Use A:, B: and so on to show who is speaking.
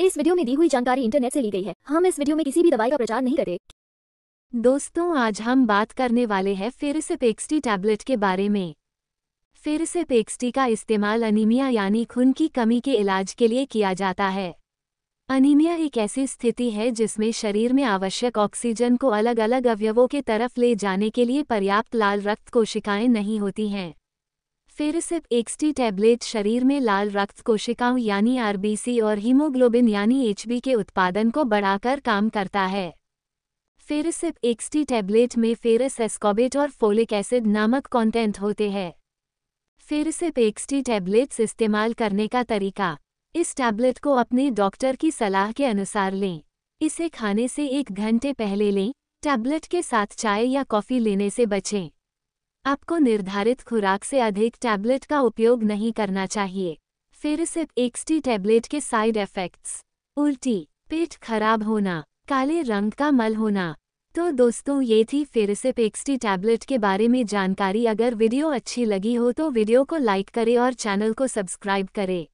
A: इस वीडियो में दी हुई जानकारी इंटरनेट से ली गई है हम इस वीडियो में किसी भी दवाई का प्रचार नहीं करते दोस्तों आज हम बात करने वाले हैं फिर से पेक्सटी टैबलेट के बारे में फिर से पेक्सटी का इस्तेमाल अनिमिया यानी खून की कमी के इलाज के लिए किया जाता है अनिमिया एक ऐसी स्थिति है जिसमें शरीर में आवश्यक ऑक्सीजन को अलग अलग अवयवों के तरफ ले जाने के लिए पर्याप्त लाल रक्त कोशिकाएं नहीं होती हैं फेरिसिप एक्सटी टैबलेट शरीर में लाल रक्त कोशिकाओं यानी आरबीसी और हीमोग्लोबिन यानी एचबी के उत्पादन को बढ़ाकर काम करता है फेरिसिप एक्सटी टैबलेट में फेरस एस्कोबेट और फोलिक एसिड नामक कंटेंट होते हैं फेरिसिप एक्सटी टैबलेट्स इस्तेमाल करने का तरीका इस टैबलेट को अपने डॉक्टर की सलाह के अनुसार लें इसे खाने से एक घंटे पहले लें टैबलेट के साथ चाय या कॉफ़ी लेने से बचें आपको निर्धारित खुराक से अधिक टैबलेट का उपयोग नहीं करना चाहिए फिर सिर्फ एक्सटी टैबलेट के साइड इफेक्ट्स उल्टी पेट खराब होना काले रंग का मल होना तो दोस्तों ये थी फिर से एक्सटी टैबलेट के बारे में जानकारी अगर वीडियो अच्छी लगी हो तो वीडियो को लाइक करें और चैनल को सब्सक्राइब करें